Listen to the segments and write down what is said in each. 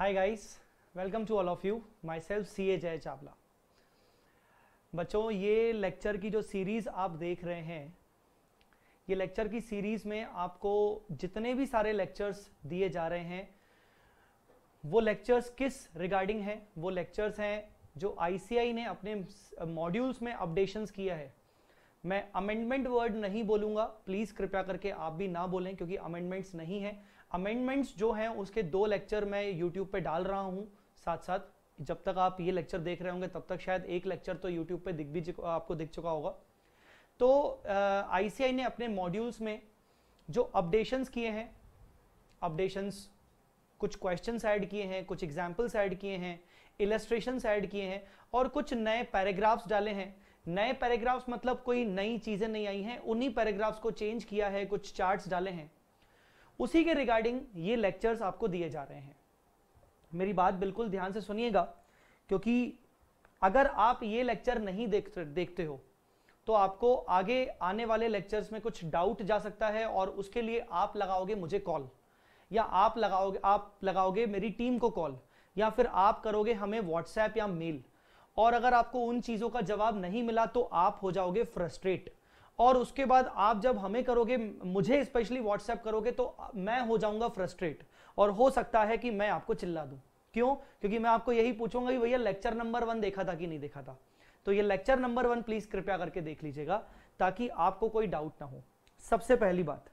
welcome to all of you myself C A Jai Chawla बच्चों ये lecture की जो सीरीज़ आप देख रहे हैं ये लेक्चर की सीरीज़ में आपको जितने भी सारे लेक्चर्स दिए जा रहे हैं वो लेक्चर्स किस रिगार्डिंग हैं वो लेक्चर्स हैं जो आईसीआई ने अपने मॉड्यूल्स में अपडेशंस किया है मैं अमेंडमेंट वर्ड नहीं बोलूंगा प्लीज़ कृपया करके आप भी ना बोलें क्योंकि अमेंडमेंट्स नहीं है अमेंडमेंट्स जो हैं उसके दो लेक्चर मैं यूट्यूब पे डाल रहा हूँ साथ साथ जब तक आप ये लेक्चर देख रहे होंगे तब तक शायद एक लेक्चर तो यूट्यूब पे दिख भी आपको दिख चुका होगा तो आईसीआई ने अपने मॉड्यूल्स में जो अपडेशंस किए हैं अपडेशंस कुछ क्वेश्चन ऐड किए हैं कुछ एग्जाम्पल्स ऐड किए हैं इलेस्ट्रेशन ऐड किए हैं और कुछ नए पैराग्राफ्स डाले हैं नए पैराग्राफ्स मतलब कोई नई चीज़ें नहीं आई हैं उन्हीं पैराग्राफ्स को चेंज किया है कुछ चार्ट्स डाले हैं उसी के रिगार्डिंग ये लेक्चर्स आपको दिए जा रहे हैं मेरी बात बिल्कुल ध्यान से सुनिएगा क्योंकि अगर आप ये लेक्चर नहीं देख देखते हो तो आपको आगे आने वाले लेक्चर्स में कुछ डाउट जा सकता है और उसके लिए आप लगाओगे मुझे कॉल या आप लगाओगे आप लगाओगे मेरी टीम को कॉल या फिर आप करोगे हमें व्हाट्सएप या मेल और अगर आपको उन चीज़ों का जवाब नहीं मिला तो आप हो जाओगे फ्रस्ट्रेट और उसके बाद आप जब हमें करोगे मुझे स्पेशली व्हाट्सएप करोगे तो मैं हो जाऊंगा फ्रस्ट्रेट और हो सकता है कि मैं आपको चिल्ला दूं क्यों क्योंकि मैं आपको यही पूछूंगा कि भैया लेक्चर नंबर वन देखा था कि नहीं देखा था तो ये लेक्चर नंबर वन प्लीज कृपया करके देख लीजिएगा ताकि आपको कोई डाउट ना हो सबसे पहली बात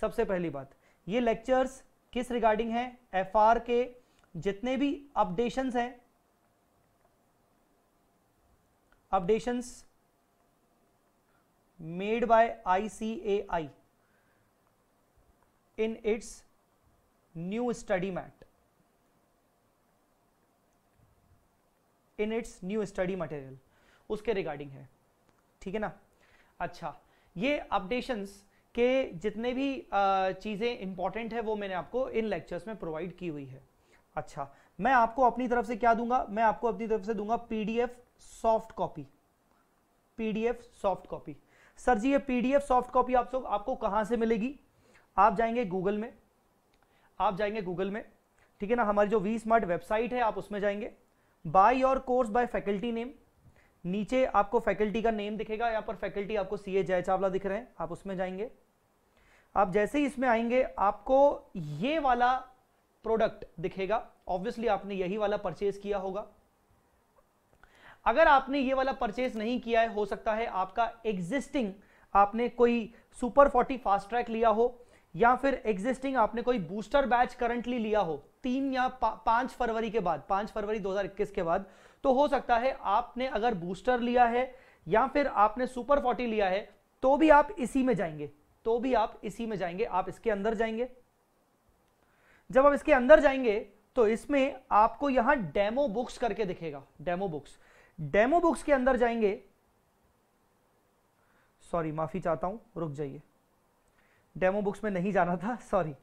सबसे पहली बात ये लेक्चर्स किस रिगार्डिंग है एफ के जितने भी अपडेशन हैं updations C A I in its new study mat in its new study material उसके रिगार्डिंग है ठीक है ना अच्छा ये अपडेशंस के जितने भी चीज़ें इंपॉर्टेंट है वो मैंने आपको इन लेक्चर्स में प्रोवाइड की हुई है अच्छा मैं आपको अपनी तरफ से क्या दूंगा मैं आपको अपनी तरफ से दूंगा PDF soft copy PDF soft copy sir ji ये पीडीएफ सॉफ्ट कॉपी आप सब आपको कहाँ से मिलेगी आप जाएंगे गूगल में आप जाएंगे गूगल में ठीक है ना हमारी जो वी स्मार्ट वेबसाइट है आप उसमें जाएंगे by your course by faculty name नीचे आपको फैकल्टी का नेम दिखेगा यहाँ पर फैकल्टी आपको सी ए जय चावला दिख रहे हैं आप उसमें जाएंगे आप जैसे ही इसमें आएंगे आपको ये वाला प्रोडक्ट दिखेगा ऑब्वियसली आपने यही वाला परचेज किया होगा अगर आपने ये वाला परचेज नहीं किया है हो सकता है आपका एग्जिस्टिंग आपने कोई सुपर फोर्टी फास्ट ट्रैक लिया हो या फिर एग्जिस्टिंग आपने कोई बूस्टर बैच करंटली लिया हो तीन या पा, पांच फरवरी के बाद पांच फरवरी 2021 के बाद तो हो सकता है आपने अगर बूस्टर लिया है या फिर आपने सुपर फोर्टी लिया है तो भी आप इसी में जाएंगे तो भी आप इसी में जाएंगे आप इसके अंदर जाएंगे जब आप इसके अंदर जाएंगे तो इसमें आपको यहां डेमो बुक्स करके दिखेगा डेमो बुक्स डेमो बुक्स के अंदर जाएंगे सॉरी माफी चाहता हूं रुक जाइए डेमो बुक्स में नहीं जाना था सॉरी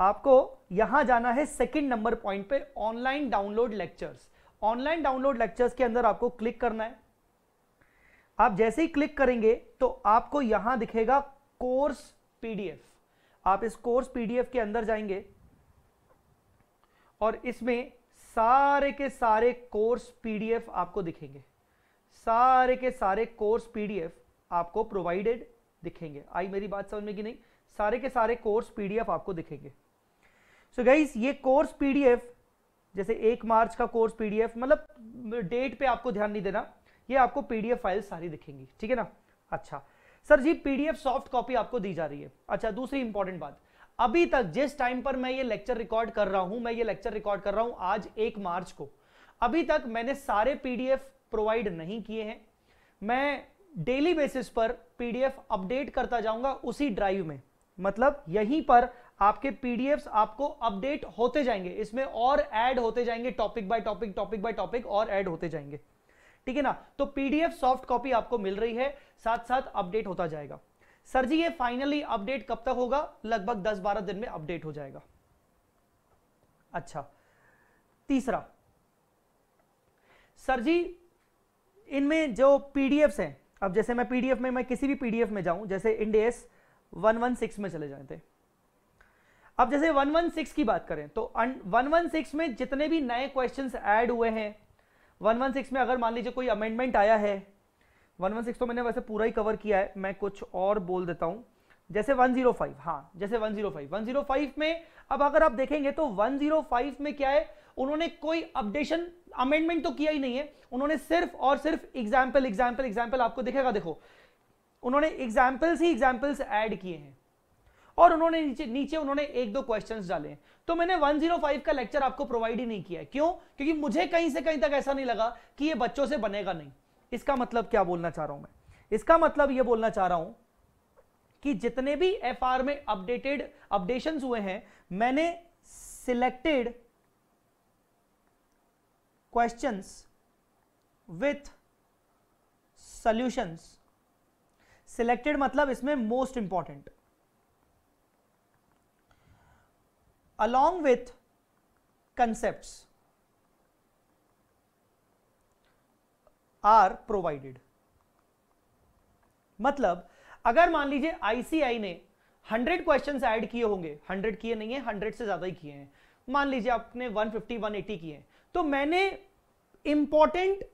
आपको यहां जाना है सेकंड नंबर पॉइंट पे online download lectures online download lectures के अंदर आपको क्लिक करना है आप जैसे ही क्लिक करेंगे तो आपको यहां दिखेगा कोर्स पीडीएफ आप इस कोर्स पीडीएफ के अंदर जाएंगे और इसमें सारे के सारे कोर्स पीडीएफ आपको दिखेंगे सारे के सारे कोर्स पीडीएफ आपको प्रोवाइडेड दिखेंगे आई मेरी बात समझ में कि नहीं सारे के सारे कोर्स पीडीएफ आपको दिखेंगे सो so गाइज ये कोर्स पीडीएफ जैसे एक मार्च का कोर्स पीडीएफ मतलब डेट पे आपको ध्यान नहीं देना ये आपको पीडीएफ फाइल सारी दिखेंगी ठीक है ना अच्छा sir ji PDF soft copy आपको दी जा रही है अच्छा दूसरी इंपॉर्टेंट बात अभी तक जिस टाइम पर मैं ये लेक्चर रिकॉर्ड कर रहा हूं मैं ये लेक्चर रिकॉर्ड कर रहा हूं आज एक मार्च को अभी तक मैंने सारे पीडीएफ प्रोवाइड नहीं किए हैं मैं डेली बेसिस पर पीडीएफ अपडेट करता जाऊंगा उसी ड्राइव में मतलब यहीं पर आपके पीडीएफ आपको अपडेट होते जाएंगे इसमें और एड होते जाएंगे topic by topic topic by topic और एड होते जाएंगे ठीक है ना तो पीडीएफ सॉफ्ट कॉपी आपको मिल रही है साथ साथ अपडेट होता जाएगा सर जी ये फाइनली अपडेट कब तक होगा लगभग 10-12 दिन में अपडेट हो जाएगा अच्छा तीसरा सर जी इनमें जो पीडीएफ हैं अब जैसे मैं पीडीएफ में मैं किसी भी पीडीएफ में जाऊं जैसे इंडेस 116 में चले जाए थे अब जैसे 116 की बात करें तो 116 में जितने भी नए क्वेश्चंस ऐड हुए हैं 116 में अगर मान लीजिए कोई अमेंडमेंट आया है 116 तो मैंने वैसे पूरा ही कवर किया है मैं कुछ और बोल देता हूं जैसे 105 हाँ जैसे 105 105 में अब अगर आप देखेंगे तो 105 में क्या है उन्होंने कोई अपडेशन अमेंडमेंट तो किया ही नहीं है उन्होंने सिर्फ और सिर्फ एग्जाम्पल एग्जाम्पल एग्जाम्पल आपको दिखेगा देखो उन्होंने एग्जाम्पल्स ही एग्जाम्पल्स एड किए हैं और उन्होंने नीचे नीचे उन्होंने एक दो क्वेश्चंस डाले तो मैंने 105 का लेक्चर आपको प्रोवाइड ही नहीं किया क्यों क्योंकि मुझे कहीं से कहीं तक ऐसा नहीं लगा कि ये बच्चों से बनेगा नहीं इसका मतलब क्या बोलना चाह रहा हूं मैं इसका मतलब यह बोलना चाह रहा हूं कि जितने भी एफ में अपडेटेड अपडेशन हुए हैं मैंने selected questions with solutions selected मतलब इसमें most important along with concept are provided मतलब अगर मान लीजिए आईसीआई ने 100 क्वेश्चन ऐड किए होंगे 100 किए नहीं है 100 से ज्यादा ही किए हैं मान लीजिए आपने 150 180 किए तो मैंने इंपॉर्टेंट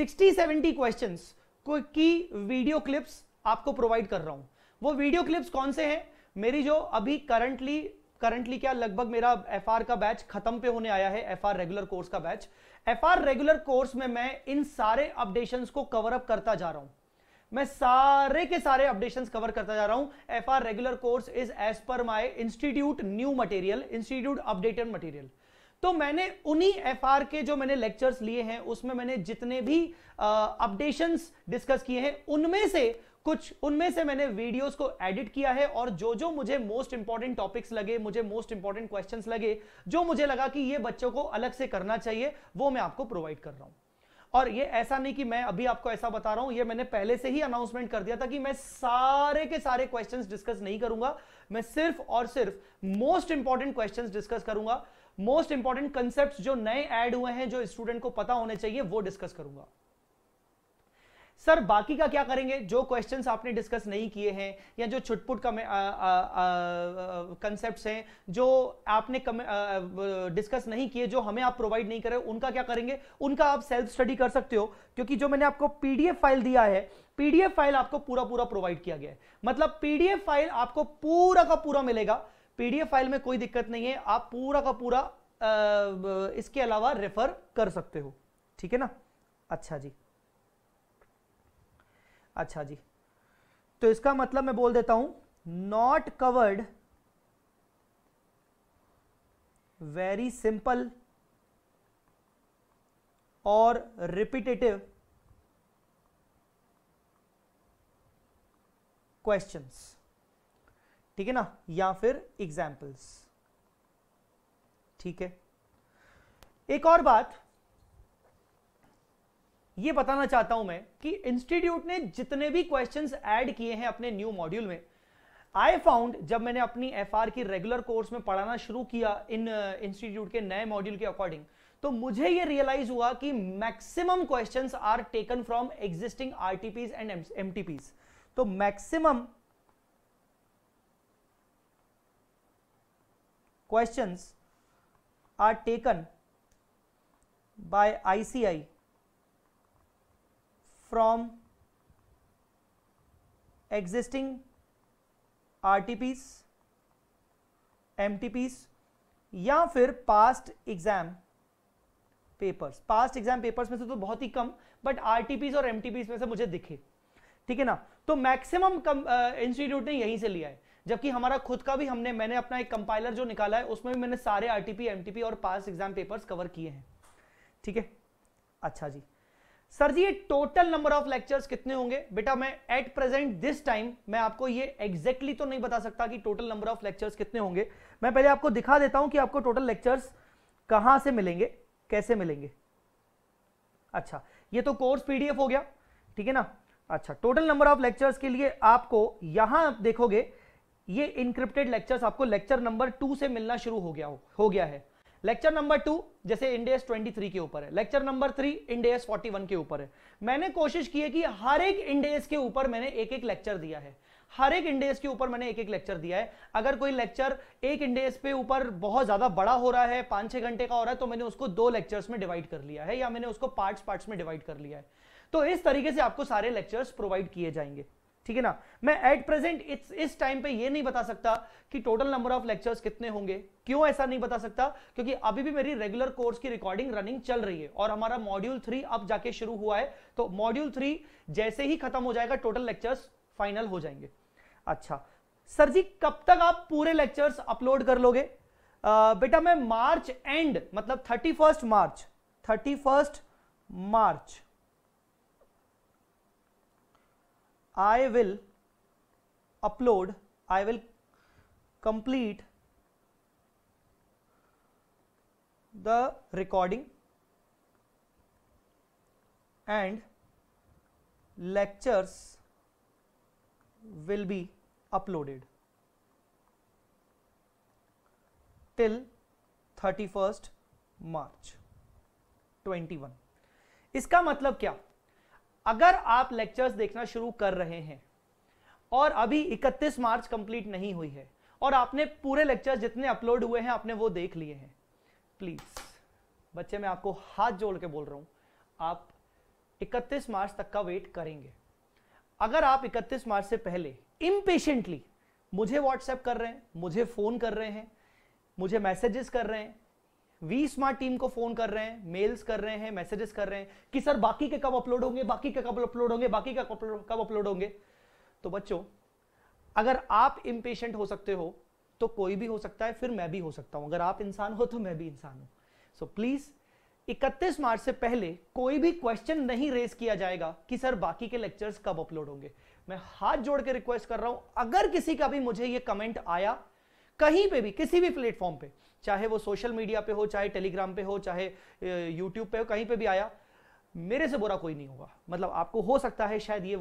60 70 क्वेश्चंस को की वीडियो क्लिप्स आपको प्रोवाइड कर रहा हूं वो वीडियो क्लिप्स कौन से हैं मेरी जो अभी करंटली करंटली क्या लगभग मेरा एफ का बैच खत्म पे होने आया है एफ रेगुलर कोर्स का बैच एफ रेगुलर कोर्स में मैं इन सारे अपडेशन को कवरअप करता जा रहा हूं मैं सारे के सारे अपडेशन कवर करता जा रहा हूं F regular course is as per my institute new material institute updated material तो मैंने उन्हीं एफ के जो मैंने लेक्चर्स लिए हैं उसमें मैंने जितने भी अपडेशंस डिस्कस किए हैं उनमें से कुछ उनमें से मैंने वीडियोस को एडिट किया है और जो जो मुझे मोस्ट इंपॉर्टेंट टॉपिक्स लगे मुझे मोस्ट इंपॉर्टेंट क्वेश्चन लगे जो मुझे लगा कि ये बच्चों को अलग से करना चाहिए वो मैं आपको प्रोवाइड कर रहा हूं और ये ऐसा नहीं कि मैं अभी आपको ऐसा बता रहा हूं ये मैंने पहले से ही अनाउंसमेंट कर दिया था कि मैं सारे के सारे क्वेश्चन डिस्कस नहीं करूंगा मैं सिर्फ और सिर्फ मोस्ट इंपॉर्टेंट क्वेश्चन डिस्कस करूंगा मोस्ट इंपॉर्टेंट कंसेप्ट जो नए ऐड हुए हैं जो स्टूडेंट को पता होने चाहिए वो डिस्कस करूंगा सर बाकी का क्या करेंगे जो क्वेश्चंस आपने डिस्कस नहीं किए हैं या जो छुटपुट का कंसेप्ट हैं जो आपने डिस्कस नहीं किए जो हमें आप प्रोवाइड नहीं करें उनका क्या करेंगे उनका आप सेल्फ स्टडी कर सकते हो क्योंकि जो मैंने आपको पीडीएफ फाइल दिया है पीडीएफ फाइल आपको पूरा पूरा प्रोवाइड किया गया है मतलब पीडीएफ फाइल आपको पूरा का पूरा मिलेगा पीडीएफ फाइल में कोई दिक्कत नहीं है आप पूरा का पूरा इसके अलावा रेफर कर सकते हो ठीक है ना अच्छा जी अच्छा जी तो इसका मतलब मैं बोल देता हूं नॉट कवर्ड वेरी सिंपल और रिपीटेटिव क्वेश्चंस ठीक है ना या फिर एग्जाम्पल्स ठीक है एक और बात ये बताना चाहता हूं मैं कि इंस्टीट्यूट ने जितने भी क्वेश्चंस ऐड किए हैं अपने न्यू मॉड्यूल में आई फाउंड जब मैंने अपनी एफ की रेगुलर कोर्स में पढ़ाना शुरू किया इन इंस्टीट्यूट uh, के नए मॉड्यूल के अकॉर्डिंग तो मुझे ये रियलाइज हुआ कि maximum questions are taken from existing RTPs and MTPs तो maximum questions are taken by ICAI from existing RTPs, MTPs या फिर past exam papers past exam papers में से तो बहुत ही कम बट आरटीपीस और एमटीपीस में से मुझे दिखे ठीक है ना तो मैक्सिमम इंस्टीट्यूट ने यहीं से लिया है जबकि हमारा खुद का भी हमने मैंने अपना एक कंपाइलर जो निकाला है उसमें भी मैंने सारे आरटीपी एमटीपी और पास एग्जाम पेपर्स कवर किए हैं ठीक है अच्छा जी सर जी ये टोटल नंबर ऑफ लेक्चर्स कितने होंगे बेटा मैं एट प्रेजेंट दिस टाइम मैं आपको ये एग्जैक्टली exactly तो नहीं बता सकता कि टोटल नंबर ऑफ लेक्चर्स कितने होंगे मैं पहले आपको दिखा देता हूं कि आपको टोटल लेक्चर्स कहां से मिलेंगे कैसे मिलेंगे अच्छा ये तो कोर्स पीडीएफ हो गया ठीक है ना अच्छा टोटल नंबर ऑफ लेक्चर्स के लिए आपको यहां देखोगे ये इनक्रिप्टेड लेक्चर्स आपको लेक्चर नंबर टू से मिलना शुरू हो गया हो, हो गया है लेक्चर नंबर टू जैसे इंडेस 23 के ऊपर है लेक्चर नंबर थ्री इंडेस 41 के ऊपर है मैंने कोशिश की है कि हर एक इंडेस के ऊपर मैंने एक एक लेक्चर दिया है हर एक इंडेस के ऊपर मैंने एक एक लेक्चर दिया है अगर कोई लेक्चर एक इंडेस पे ऊपर बहुत ज्यादा बड़ा हो रहा है पांच छह घंटे का हो रहा है तो मैंने उसको दो लेक्चर्स में डिवाइड कर लिया है या मैंने उसको पार्ट्स पार्ट्स में डिवाइड कर लिया है तो इस तरीके से आपको सारे लेक्चर्स प्रोवाइड किए जाएंगे ठीक है ना मैं एट प्रेजेंट इस इस टाइम पे ये नहीं बता सकता कि टोटल नंबर ऑफ लेक्चर्स कितने होंगे क्यों ऐसा नहीं बता सकता क्योंकि अभी भी मेरी रेगुलर कोर्स की रिकॉर्डिंग रनिंग चल रही है और हमारा मॉड्यूल थ्री अब जाके शुरू हुआ है तो मॉड्यूल थ्री जैसे ही खत्म हो जाएगा टोटल लेक्चर्स फाइनल हो जाएंगे अच्छा सर जी कब तक आप पूरे लेक्चर्स अपलोड कर लोगे आ, बेटा मैं मार्च एंड मतलब thirty March thirty March I will upload, I will complete the recording and lectures will be uploaded till 31st March 21 इसका मतलब क्या अगर आप लेक्चर्स देखना शुरू कर रहे हैं और अभी 31 मार्च कंप्लीट नहीं हुई है और आपने पूरे लेक्चर जितने अपलोड हुए हैं आपने वो देख लिए हैं प्लीज बच्चे मैं आपको हाथ जोड़ के बोल रहा हूं आप 31 मार्च तक का वेट करेंगे अगर आप 31 मार्च से पहले इम्पेशेंटली मुझे व्हाट्सएप कर रहे हैं मुझे फोन कर रहे हैं मुझे मैसेजेस कर रहे हैं वी स्मार्ट टीम को फोन कर रहे हैं मेल्स कर रहे हैं मैसेजेस कर रहे हैं कि सर बाकी के कब अपलोड होंगे बाकी के कब अपलोड होंगे बाकी का कब अपलोड होंगे तो बच्चों अगर आप इम्पेशेंट हो सकते हो तो कोई भी हो सकता है फिर मैं भी हो सकता हूं अगर आप इंसान हो तो मैं भी इंसान हूं सो प्लीज 31 मार्च से पहले कोई भी क्वेश्चन नहीं रेज किया जाएगा कि सर बाकी के लेक्चर्स कब अपलोड होंगे मैं हाथ जोड़ के रिक्वेस्ट कर रहा हूं अगर किसी का भी मुझे ये कमेंट आया कहीं पे भी किसी भी प्लेटफॉर्म पे चाहे वो सोशल मीडिया पे हो चाहे टेलीग्राम पे हो चाहे यूट्यूब पे हो कहीं पे भी आया मेरे से बुरा कोई नहीं होगा मतलब आपको हो सकता है शायद ये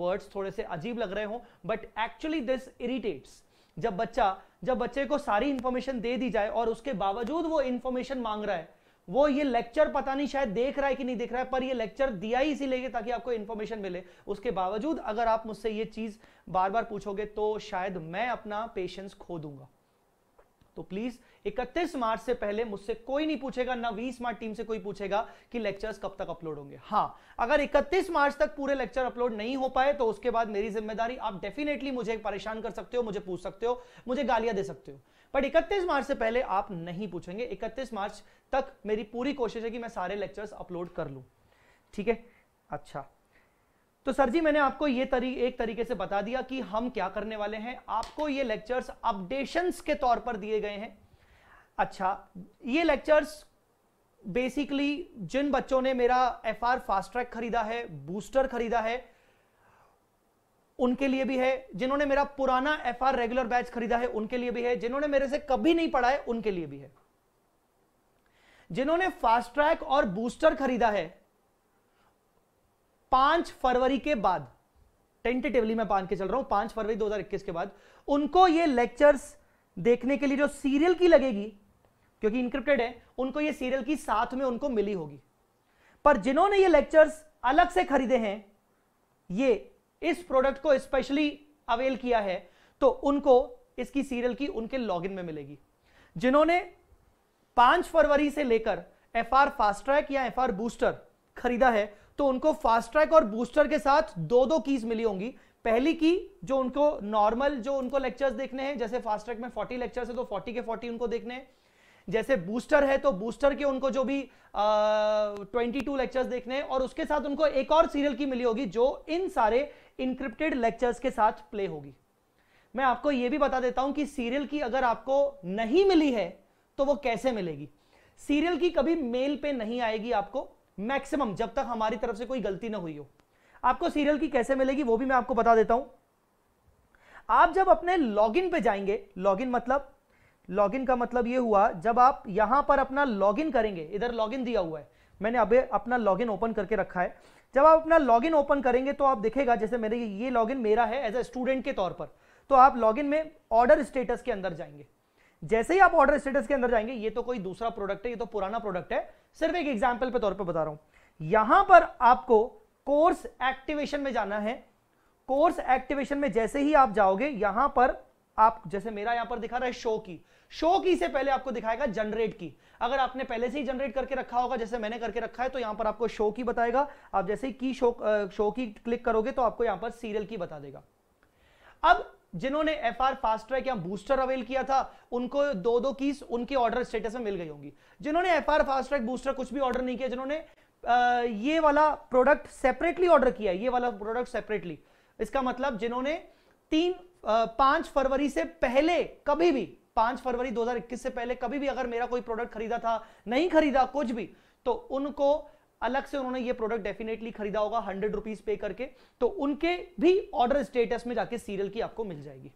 वर्ड्स थोड़े से अजीब लग रहे हो बट एक्चुअली दिस इरिटेट्स जब बच्चा जब बच्चे को सारी इंफॉर्मेशन दे दी जाए और उसके बावजूद वो इंफॉर्मेशन मांग रहा है वो ये लेक्चर पता नहीं शायद देख रहा है कि नहीं देख रहा है पर ये लेक्चर दिया ही इसीलिए ताकि आपको इन्फॉर्मेशन मिले उसके बावजूद अगर आप मुझसे ये चीज बार बार पूछोगे तो शायद मैं अपना पेशेंस खो दूंगा तो प्लीज इकतीस मार्च से पहले मुझसे कोई नहीं पूछेगा ना वी स्मार्ट टीम से कोई पूछेगा कि लेक्चर्स कब तक अपलोड होंगे हाँ अगर इकतीस मार्च तक पूरे लेक्चर अपलोड नहीं हो पाए तो उसके बाद मेरी जिम्मेदारी आप डेफिनेटली मुझे परेशान कर सकते हो मुझे पूछ सकते हो मुझे गालियां दे सकते हो बट इकतीस मार्च से पहले आप नहीं पूछेंगे इकतीस मार्च तक मेरी पूरी कोशिश है कि मैं सारे लेक्चर्स अपलोड कर लूं ठीक है अच्छा तो सर जी मैंने आपको ये तरी एक तरीके से बता दिया कि हम क्या करने वाले हैं आपको ये लेक्चर्स अपडेशंस के तौर पर दिए गए हैं अच्छा ये लेक्चर्स बेसिकली जिन बच्चों ने मेरा एफ आर फास्ट ट्रैक खरीदा है बूस्टर खरीदा है उनके लिए भी है जिन्होंने मेरा पुराना एफ आर रेगुलर बैच खरीदा है उनके लिए भी है जिन्होंने मेरे से कभी नहीं पढ़ा है उनके लिए भी है जिन्होंने फास्ट ट्रैक और बूस्टर खरीदा है पांच फरवरी के बाद टेंटेटिवली मैं मान के चल रहा हूं पांच फरवरी 2021 के बाद उनको ये लेक्चर्स देखने के लिए जो सीरियल की लगेगी क्योंकि इंक्रिप्टेड है उनको ये सीरियल की साथ में उनको मिली होगी पर जिन्होंने ये लेक्चर्स अलग से खरीदे हैं ये इस प्रोडक्ट को स्पेशली अवेल किया है तो उनको इसकी सीरियल की उनके लॉगिन में मिलेगी जिन्होंने पांच फरवरी से लेकर एफ आर फास्ट ट्रैक या एफ आर बूस्टर खरीदा है तो उनको फास्ट ट्रैक और बूस्टर के साथ दो दो कीज मिली होंगी पहली की जो उनको नॉर्मल जो उनको लेक्चर्स देखने हैं जैसे फास्ट ट्रैक में 40 लेक्चर्स है तो 40 के 40 उनको देखने हैं जैसे बूस्टर है तो बूस्टर के उनको जो भी ट्वेंटी टू लेक्चर्स देखने हैं और उसके साथ उनको एक और सीरियल की मिली होगी जो इन सारे इंक्रिप्टेड लेक्चर्स के साथ प्ले होगी मैं आपको यह भी बता देता हूं कि सीरियल की अगर आपको नहीं मिली है तो वो कैसे मिलेगी सीरियल की कभी मेल पे नहीं आएगी आपको मैक्सिमम जब तक हमारी तरफ से कोई गलती ना हुई हो आपको सीरियल की कैसे मिलेगी वो भी मैं आपको बता देता हूं आप जब अपने लॉगिन पे जाएंगे लॉगिन मतलब लॉगिन का मतलब ये हुआ जब आप यहां पर अपना लॉगिन करेंगे इधर लॉगिन दिया हुआ है मैंने अभी अपना लॉगिन ओपन करके रखा है जब आप अपना लॉगिन ओपन करेंगे तो आप देखेगा जैसे मेरे ये लॉगिन मेरा है एज ए स्टूडेंट के तौर पर तो आप लॉगिन में ऑर्डर स्टेटस के अंदर जाएंगे जैसे ही आप ऑर्डर स्टेटस के अंदर जाएंगे ये तो कोई दूसरा प्रोडक्ट है ये तो पुराना प्रोडक्ट है सिर्फ एक एग्जाम्पल के तौर पर बता रहा हूं यहां पर आपको कोर्स एक्टिवेशन में जाना है कोर्स एक्टिवेशन में जैसे ही आप जाओगे यहां पर आप जैसे मेरा यहां पर दिखा रहा है शो की शो की से पहले आपको दिखाएगा जनरेट की अगर आपने पहले से ही जनरेट करके रखा होगा जैसे मैंने करके रखा है तो यहां पर आपको शो की बताएगा आप जैसे ही की शो शो की क्लिक करोगे तो आपको यहां पर सीरियल की बता देगा अब जिन्होंने एफ आर फास्ट ट्रैक या बूस्टर अवेल किया था उनको दो दो कीस उनके ऑर्डर स्टेटस में मिल गई होंगी जिन्होंने F R fast track booster कुछ भी ऑर्डर नहीं किया जिन्होंने ये वाला प्रोडक्ट सेपरेटली ऑर्डर किया ये वाला प्रोडक्ट सेपरेटली इसका मतलब जिन्होंने तीन पांच फरवरी से पहले कभी भी पांच फरवरी 2021 से पहले कभी भी अगर मेरा कोई प्रोडक्ट खरीदा था नहीं खरीदा कुछ भी तो उनको अलग से उन्होंने ये प्रोडक्ट डेफिनेटली खरीदा होगा हंड्रेड रुपीज पे करके तो उनके भी ऑर्डर स्टेटस में जाके सीरियल की आपको मिल जाएगी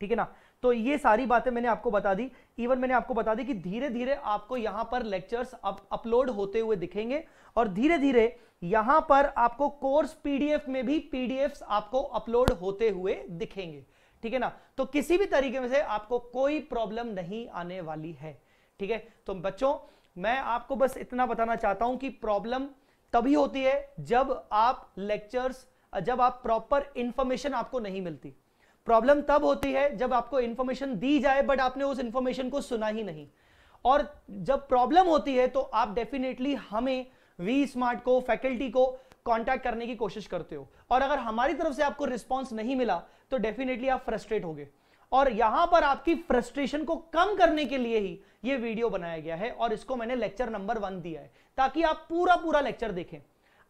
ठीक है ना तो ये सारी बातें मैंने आपको बता दी इवन मैंने आपको बता दी कि धीरे धीरे आपको यहां पर लेक्चर्स अपलोड होते हुए दिखेंगे और धीरे धीरे यहां पर आपको कोर्स पीडीएफ में भी पीडीएफ आपको अपलोड होते हुए दिखेंगे ठीक है ना तो किसी भी तरीके में से आपको कोई प्रॉब्लम नहीं आने वाली है ठीक है तो बच्चों मैं आपको बस इतना बताना चाहता हूं कि प्रॉब्लम तभी होती है जब आप लेक्चर्स जब आप प्रॉपर इंफॉर्मेशन आपको नहीं मिलती प्रॉब्लम तब होती है जब आपको इंफॉर्मेशन दी जाए बट आपने उस इंफॉर्मेशन को सुना ही नहीं और जब प्रॉब्लम होती है तो आप डेफिनेटली हमें वी स्मार्ट को फैकल्टी को कांटेक्ट करने की कोशिश करते हो और अगर हमारी तरफ से आपको रिस्पॉन्स नहीं मिला तो डेफिनेटली आप फ्रस्ट्रेट होगे और यहां पर आपकी फ्रस्ट्रेशन को कम करने के लिए ही ये वीडियो बनाया गया है और इसको मैंने लेक्चर नंबर वन दिया है ताकि आप पूरा पूरा लेक्चर देखें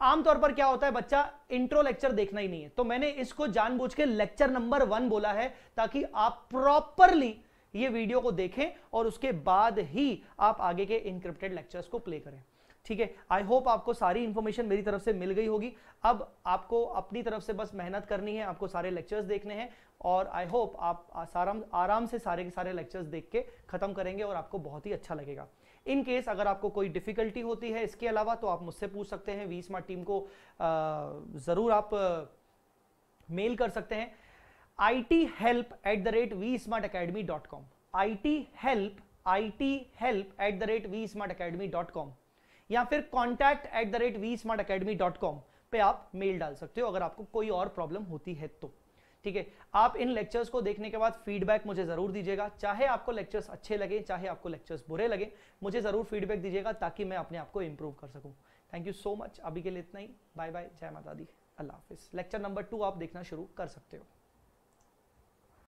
आमतौर पर क्या होता है बच्चा इंट्रो लेक्चर देखना ही नहीं है तो मैंने इसको जानबूझ के लेक्चर नंबर वन बोला है ताकि आप प्रॉपरली ये वीडियो को देखें और उसके बाद ही आप आगे के इनक्रिप्टेड लेक्चर्स को प्ले करें ठीक है आई होप आपको सारी इंफॉर्मेशन मेरी तरफ से मिल गई होगी अब आपको अपनी तरफ से बस मेहनत करनी है आपको सारे लेक्चर्स देखने हैं और आई होप आप आराम आराम से सारे के सारे लेक्चर्स देख के खत्म करेंगे और आपको बहुत ही अच्छा लगेगा इन केस अगर आपको कोई डिफिकल्टी होती है इसके अलावा तो आप मुझसे पूछ सकते हैं वी स्मार्ट टीम को ज़रूर आप मेल कर सकते हैं I T help at the rate V smart academy dot com I T help I T help at the rate V smart academy dot com या फिर contact at the rate V smart academy dot com पे आप mail डाल सकते हो अगर आपको कोई और प्रॉब्लम होती है तो ठीक है आप इन लेक्चर्स को देखने के बाद फीडबैक मुझे ज़रूर दीजिएगा चाहे आपको लेक्चर्स अच्छे लगे चाहे आपको लेक्चर्स बुरे लगे मुझे ज़रूर फीडबैक दीजिएगा ताकि मैं अपने आप को इम्प्रूव कर सकूँ थैंक यू सो मच अभी के लिए इतना ही बाय बाय जय माता दी अल्लाह हाफिज़ लेक्चर नंबर टू आप देखना शुरू कर सकते हो